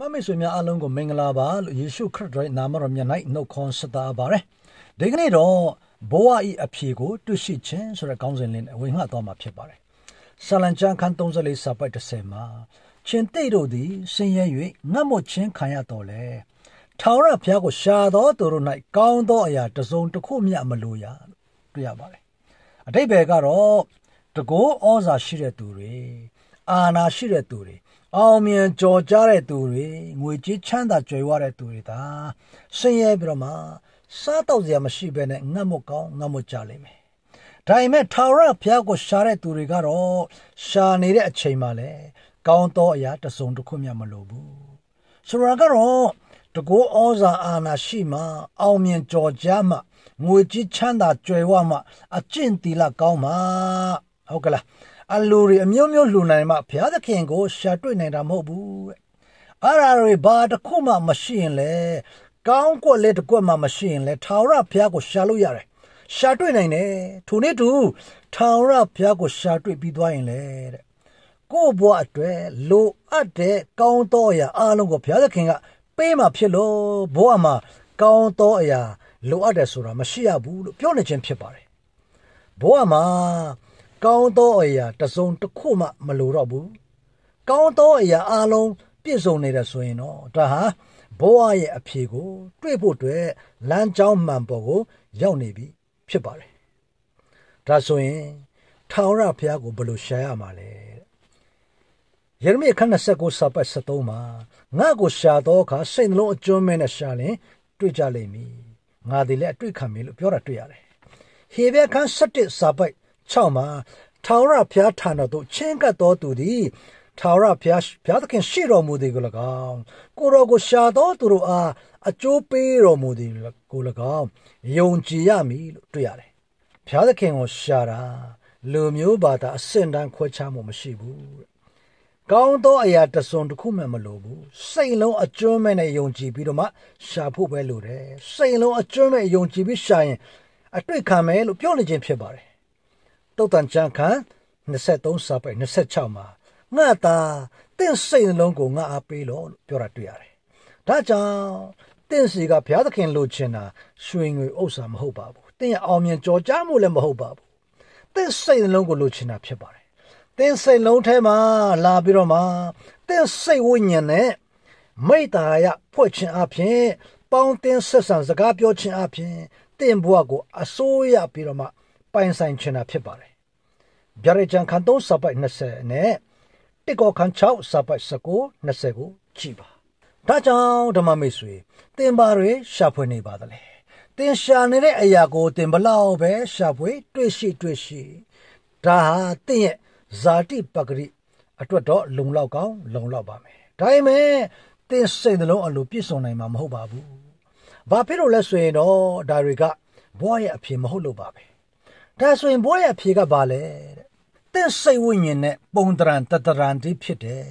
မမိတ်ဆွေများအားလုံးကိုမင်္ဂလာပါလို့ယေရှုခရစ်တော်ရဲ့နာမတော်မြတ်၌နှုတ်ခွန်းဆက်တာပါရယ်ဒီကနေ့တော့ဘဝ၏အဖြေကိုတွေ့ရှိခြင်းဆိုတဲ့ခေါင်းစဉ်လေးနဲ့ဝင်ငှသွားမှာဖြစ်ပါတယ်ဆာလံကျမ်းခန်း34စာပိုက်30မှာရှင်တိတ်တို့သည်ဆင်းရဲ၍ငတ်မွတ်ခြင်းခံရတော်လဲထာဝရဘုရားကိုရှာသောသူတို့၌ကောင်းသောအရာတစ်စုံတစ်ခုမျှမလိုရလို့တွေ့ရပါတယ်အတိတ်ဘယ်ကတော့တကောဩဇာရှိတဲ့သူတွေအာဏာရှိတဲ့သူတွေအောင်မြင်ကြော်ကြားတဲ့သူတွေငွေကြေးချမ်းသာကြွယ်ဝတဲ့သူတွေဒါဆင်းရဲပြီးတော့မှစားတော့စရာမရှိဘဲနဲ့ငတ်မကောင်းငတ်မကြလိမ့်မယ်ဒါပေမဲ့ထာဝရဘုရားကိုရှာတဲ့သူတွေကတော့ရှာနေတဲ့အချိန်မှာလဲကောင်းသောအရာတစုံတစ်ခုမှမလိုဘူးဆိုရကတော့တကောဩဇာအာဏာရှိမှအောင်မြင်ကြော်ကြားမှငွေကြေးချမ်းသာကြွယ်ဝမှအကျင့်တီလာကောင်းမှဟုတ်ကလားအလိုတွေအမျိုးမျိုးလှူနိုင်မှဘုရားသခင်ကို ရှာတွေ့နိုင်တာမဟုတ်ဘူးတဲ့အရာတွေဘာတစ်ခုမှမရှိရင်လေကောင်းကွက်လည်းတစ်ကွက်မှမရှိရင်လေထာဝရဘုရားကိုရှာလို့ရတယ်ရှာတွေ့နိုင်တယ်ထိုနေ့တူထာဝရဘုရားကိုရှာတွေ့ပြီးသွားရင်လေတဲ့ကိုယ့်ဘဝအတွက်လိုအပ်တဲ့ကောင်းသောအရာအလုံးကိုဘုရားသခင်ကပေးမှဖြစ်လို့ဘဝမှာကောင်းသောအရာ လိုအပ်တယ်ဆိုတာမရှိရဘူးလို့ပြောနေခြင်းဖြစ်ပါတယ်ဘဝမှာကောင်းသောအရာတစ်စုံတစ်ခုမှမလိုတော့ဘူးကောင်းသောအရာအလုံး ပြည့်စုံနေတယ်ဆိုရင်တော့ဒါဟာဘဝရဲ့အဖြေကို တွေ့ဖို့အတွက်လမ်းကြောင်းမှန်ပေါ်ကို ရောက်နေပြီ ဖြစ်ပါတယ်ဒါဆိုရင်ထာဝရဘုရားကိုဘယ်လိုရှာရမှာလဲယေရမိအခန်း29စာပတ်73မှာငါကိုရှာတော့အခါစိတ်နှလုံးအကျွမ်းမဲ့နဲ့ရှာရင်တွေ့ကြလိမ့်မည်ငါဒီလည်းအတွေ့ခံမယ်လို့ပြောတာတွေ့ရတယ်ဟေဘဲခန်း17စာပိုက်6မှာထာဝရဘုရားထာတော်သို့ချင်းကပ်တော်သူသည်ထာဝရဘုရားဘုရားသခင်ရှေ့တော်မူသည်ကို၎င်းကိုတော်ကိုရှာတော်သူတို့အားအကျိုးပေးတော်မူသည်ကို၎င်းယုံကြည်ရမည်လို့တွေ့ရတယ်။ဘုရားသခင်ကိုရှာတာလူမျိုးဘာသာအဆင့်တန်းခွဲခြားမှုမရှိဘူးတဲ့။ကောင်းသောအရာတစုံတစ်ခုမှမလိုဘူး။စိတ်လုံးအကျွမ်းမဲ့နဲ့ယုံကြည်ပြီးတော့မှရှာဖို့ပဲလိုတယ်။စိတ်လုံးအကျွမ်းမဲ့ယုံကြည်ပြီးရှာရင်အတွေ့ခံမယ်လို့ပြောနေခြင်းဖြစ်ပါတယ်တုတ်တန်ချန်ခန်း23စာပိုက်26မှာငါသာတင့်စိတ်နှလုံးကိုငါအားပေးလို့ပြောတာတွေ့ရတယ်။ဒါကြောင့်တင့်စီကဘုရားသခင်လိုချင်တာရွှေငွေဥစ္စာမဟုတ်ပါဘူး။တင့်ရဲ့အောင်မြင်ကြော်ကြားမှုလည်းမဟုတ်ပါဘူး။တင့်စိတ်နှလုံးကိုလိုချင်တာဖြစ်ပါတယ်။တင့်စိတ်လုံးထဲမှာလာပြီးတော့မှတင့်စိတ်ဝိညာဉ်နဲ့မိတ္တာရဖွဲ့ခြင်းအပြင်ပေါင်းတင်ဆက်ဆံစကားပြောခြင်းအပြင်တင့်ဘဝကိုအစိုးရပြီးတော့မှပိုင်ဆိုင်ချင်တာဖြစ်ပါတယ်ဗျာရဲချန်ခန်3စာပိုက်20နဲ့တစ်ကောခန်6စာပိုက်19 20ကိုကြည့်ပါဒါကြောင့်ဓမ္မမိတ်ဆွေသင်ပါတွေရှာဖွေနေပါသလဲသင်ရှာနေတဲ့အရာကိုသင်ဘလောက်ပဲရှာဖွေတွေ့ရှိတွေ့ရှိဒါဟာသင်ရဲ့ဇာတိပဂရိအတွက်တော့လုံလောက်ကောင်းလုံလောက်ပါမယ်ဒါပေမဲ့သင်စိတ်နှလုံးအလိုပြည့်စုံနိုင်မှာမဟုတ်ပါဘူးဘာဖြစ်လို့လဲဆိုရင်တော့ဒါတွေကဘဝရဲ့အဖြစ်မဟုတ်လို့ပါပဲဒါဆိုရင်ဘိုးရဲ့ဖြေကဘာလဲတဲ့တင့်စိတ်ဝိညာဉ်နဲ့ပုံတရံတတရံတိဖြစ်တယ်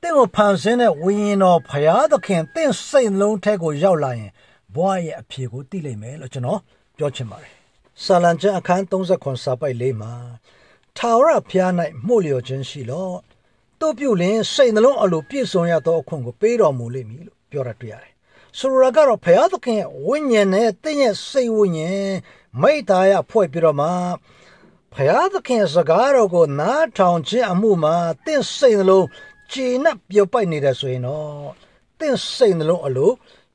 တင့်ကိုဖန်ဆင်းတဲ့ဝိညာဉ်တော်ဖရာသခင်တင့်စိတ်လုံးထဲကိုရောက်လာရင်ဘွားရဲ့အဖြေကိုသိလိမ့်မယ်လို့ကျွန်တော် ပြောချင်ပါတယ်ဆာလံကျမ်းအခန်း39စာပိုက်၄မှာ ထာဝရဘုရား၌မှုလျော်ခြင်းရှိလော့သူပြုလင်စိတ်နှလုံးအလိုပြည့်စုံရသောအခွင့်ကိုပေးတော်မူလိမ့်မည်လို့ပြောရတွေ့ရတယ်ဆိုလိုတာကတော့ဘုရားသခင်ရဲ့ဝိညာဉ်နဲ့တင့်ရဲ့စိတ်ဝိညာဉ်မိတ်သားရဖွဲ့ပြီးတော့မှဖယားသခင်စကားတော်ကိုနားထောင်ခြင်းအမှုမှာတင့်စိတ်နှလုံးကြည်နပ်ပြပိုက်နေတယ်ဆိုရင်တော့တင့်စိတ်နှလုံးအလို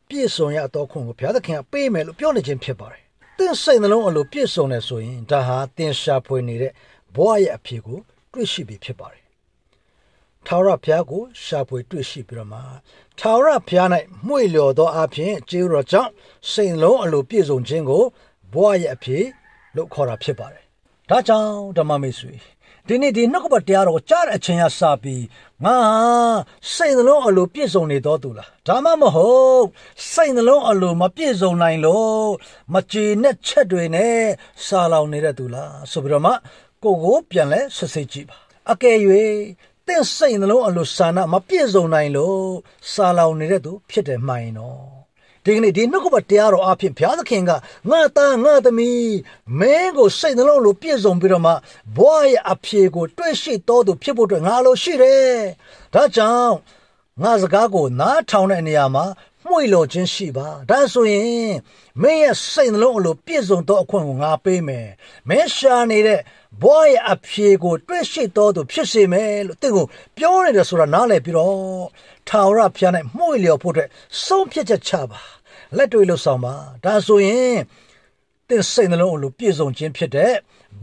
ပြည့်စုံရတော့ခွန်ကိုဖယားသခင်ကပေးမယ်လို့ပြောနေခြင်းဖြစ်ပါတယ်တင့်စိတ်နှလုံးအလိုပြည့်စုံတယ်ဆိုရင်ဒါဟာတင်ရှာဖွေနေတဲ့ဘဝရဲ့အဖြစ်ကိုတွေ့ရှိပြီဖြစ်ပါတယ်ထာဝရဘုရားကိုရှာဖွေတွေ့ရှိပြီးတော့မှထာဝရဘုရား၌မှု့လျော်သောအဖြစ်ကျေးဇူးတော်ကြောင့်စိတ်လုံးအလိုပြည့်စုံခြင်းကိုဘဝရဲ့အဖြစ်လို့ခေါ်တာဖြစ်ပါတယ်။ဒါကြောင့်ဓမ္မမိတ်ဆွေဒီနေ့ဒီနှုတ်ကပတရားတော်ကြားတဲ့အချိန်ကစပြီးငါစိတ်နှလုံးအလိုပြည့်စုံနေတော်သူလားဒါမှမဟုတ်စိတ်နှလုံးအလိုမပြည့်စုံနိုင်လို့မကြေနဲ့ချက်တွေနဲ့စာလောင်နေတဲ့သူလားဆိုပြီးတော့မှကိုကိုပြန်လဲဆွစစ်ကြည့်ပါအကယ်၍တင့်စိတ်နှလုံးအလိုစာနာမပြည့်စုံနိုင်လို့စာလောင်နေတဲ့သူဖြစ်တယ်မှန်ရင်တော့ဒီကနေ့ဒီနှုတ်ကပတရားတော်အဖြစ်ဘုရားသခင်ကငါသားငါသမီးမင်းကိုစိတ်နှလုံးလိုပြည့်စုံပြီးတော့မှဘဝရဲ့အဖြေကို တွေ့ရှိတော်သူဖြစ်ဖို့အတွက်ငါလိုရှိတယ်။ဒါကြောင့်ငါစကားကိုနားထောင်တဲ့နေရာမှာမှု့လောခြင်းရှိပါဒါဆိုရင်မင်းရဲ့စိတ်နှလုံးအလိုပြည့်စုံသောအခွင့်ကိုငါပေးမယ်မင်းရှာနေတဲ့ဘွားရဲ့အဖြေကိုတွေ့ရှိတော်သူဖြစ်စေမယ်လို့တင့်ကိုပြောနေတယ်ဆိုတာနားလည်ပြီးတော့ထာဝရဘုရားနဲ့မှု့လျော်ဖို့အတွက်ဆုံးဖြတ်ချက်ချပါလက်တွေ့လို့ဆောင်ပါဒါဆိုရင်တင့်စိတ်နှလုံးအလိုပြည့်စုံခြင်းဖြစ်တဲ့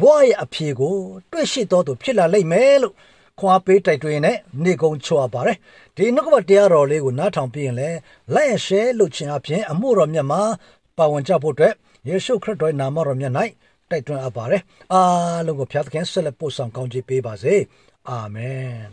ဘွားရဲ့အဖြေကိုတွေ့ရှိတော်သူဖြစ်လာလိမ့်မယ်လို့ခွာပေးတိုက်တွင်းနဲ့နေကုံချော်ပါတယ်။ဒီနှုတ်ကပတရားတော်လေးကိုနားထောင်ပြီးရင်လည်းလက်ရရှဲလှုပ်ခြင်းအပြင်အမှုတော်မြတ်မှာပါဝင်ကြဖို့အတွက်ယေရှုခရစ်တော်နာမတော်မြတ်၌တိုက်တွန်းအပ်ပါတယ်။အားလုံးကိုဖျားသခင်ဆက်လက်ပို့ဆောင်ကောင်းချီးပေးပါစေ။အာမင်